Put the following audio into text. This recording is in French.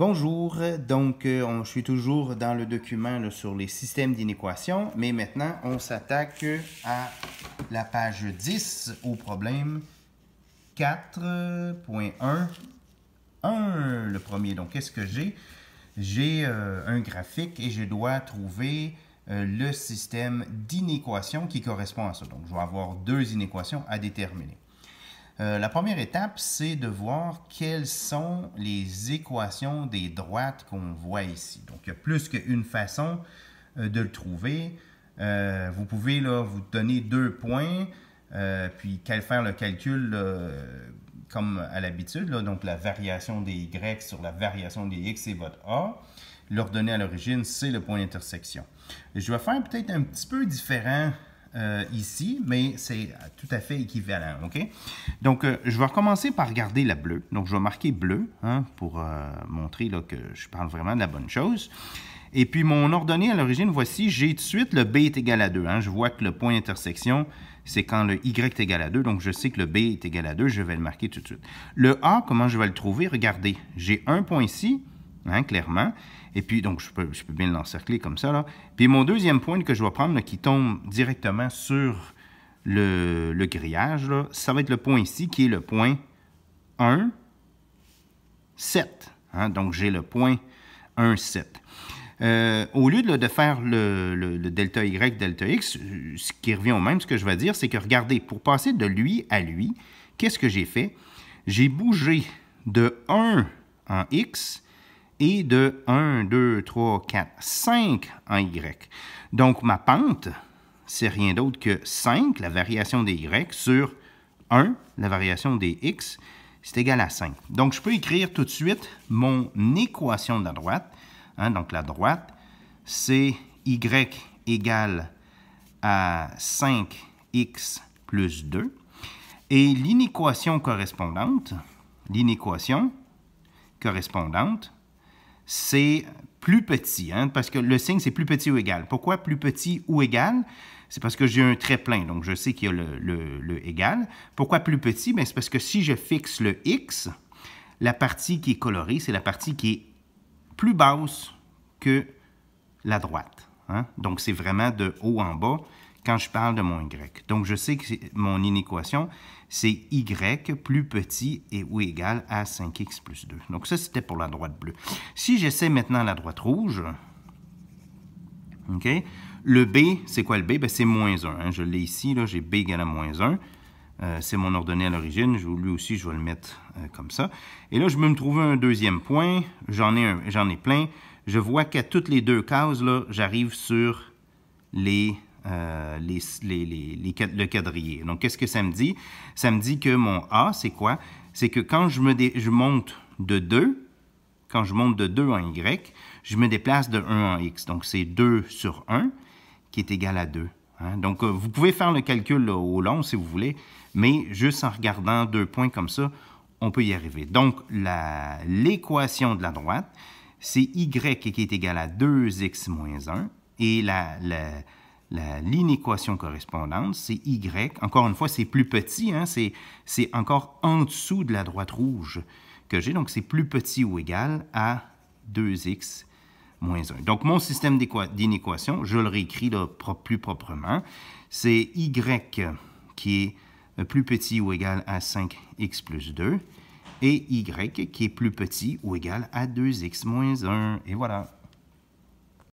Bonjour, donc euh, on, je suis toujours dans le document sur les systèmes d'inéquations, mais maintenant on s'attaque à la page 10 au problème 4.1. 1, le premier. Donc qu'est-ce que j'ai? J'ai euh, un graphique et je dois trouver euh, le système d'inéquation qui correspond à ça. Donc je vais avoir deux inéquations à déterminer. Euh, la première étape, c'est de voir quelles sont les équations des droites qu'on voit ici. Donc, il y a plus qu'une façon euh, de le trouver. Euh, vous pouvez là, vous donner deux points, puis faire le calcul comme à l'habitude, donc la variation des Y sur la variation des X, c'est votre A. L'ordonnée à l'origine, c'est le point d'intersection. Je vais faire peut-être un petit peu différent euh, ici, mais c'est tout à fait équivalent, OK? Donc, euh, je vais recommencer par regarder la bleue. Donc, je vais marquer bleu hein, pour euh, montrer que je parle vraiment de la bonne chose. Et puis, mon ordonnée à l'origine, voici, j'ai tout de suite le B est égal à 2. Hein. Je vois que le point intersection, c'est quand le Y est égal à 2. Donc, je sais que le B est égal à 2. Je vais le marquer tout de suite. Le A, comment je vais le trouver? Regardez, j'ai un point ici, Hein, clairement. Et puis, donc, je peux, je peux bien l'encercler comme ça. Puis mon deuxième point que je vais prendre, qui tombe directement sur le, grillage, ça va être le point ici, qui est le point 1, 7. Hein. donc, j'ai le point 1, 7. Euh, au lieu de, faire le, le, delta Y, delta X, ce qui revient au même, ce que je vais dire, c'est que regardez, pour passer de lui à lui, qu'est-ce que j'ai fait? J'ai bougé de 1 en X et de 1, 2, 3, 4, 5 en Y. Donc, ma pente, c'est rien d'autre que 5, la variation des Y, sur 1, la variation des X, c'est égal à 5. Donc, je peux écrire tout de suite mon équation de la droite. Hein, donc, la droite, c'est Y égale à 5X plus 2. Et l'inéquation correspondante, l'inéquation correspondante, c'est plus petit, hein, parce que le signe, c'est plus petit ou égal. Pourquoi plus petit ou égal? C'est parce que j'ai un trait plein, donc je sais qu'il y a le, égal. Pourquoi plus petit? Ben, c'est parce que si je fixe le X, la partie qui est colorée, c'est la partie qui est plus basse que la droite. Hein. Donc, c'est vraiment de haut en bas quand je parle de mon Y. Donc, je sais que mon inéquation, c'est Y plus petit et ou égal à 5X plus 2. Donc, ça, c'était pour la droite bleue. Si j'essaie maintenant la droite rouge, OK, le B, c'est quoi le B? Ben, c'est moins 1. Hein. Je l'ai ici, là, j'ai B égal à moins 1. Euh, c'est mon ordonnée à l'origine. Lui aussi, je vais le mettre euh, comme ça. Et là, je vais me trouver un deuxième point. J'en ai, j'en ai plein. Je vois qu'à toutes les deux cases, là, j'arrive sur les euh, les, le quadrillé. Donc, qu'est-ce que ça me dit? Ça me dit que mon A, c'est quoi? C'est que quand je, me monte de 2, quand je monte de 2 en Y, je me déplace de 1 en X. Donc, c'est 2 sur 1 qui est égal à 2. Hein? Donc, euh, vous pouvez faire le calcul au long si vous voulez, mais juste en regardant deux points comme ça, on peut y arriver. Donc, l'équation de la droite, c'est y qui est égal à 2x moins 1. Et la, la, l'inéquation correspondante, c'est Y. Encore une fois, c'est plus petit, hein, c'est encore en dessous de la droite rouge que j'ai, donc c'est plus petit ou égal à 2x moins 1. Donc mon système d'inéquation, je le réécris plus proprement, c'est Y qui est euh, plus petit ou égal à 5x plus 2 et y qui est plus petit ou égal à 2x moins 1. Et voilà.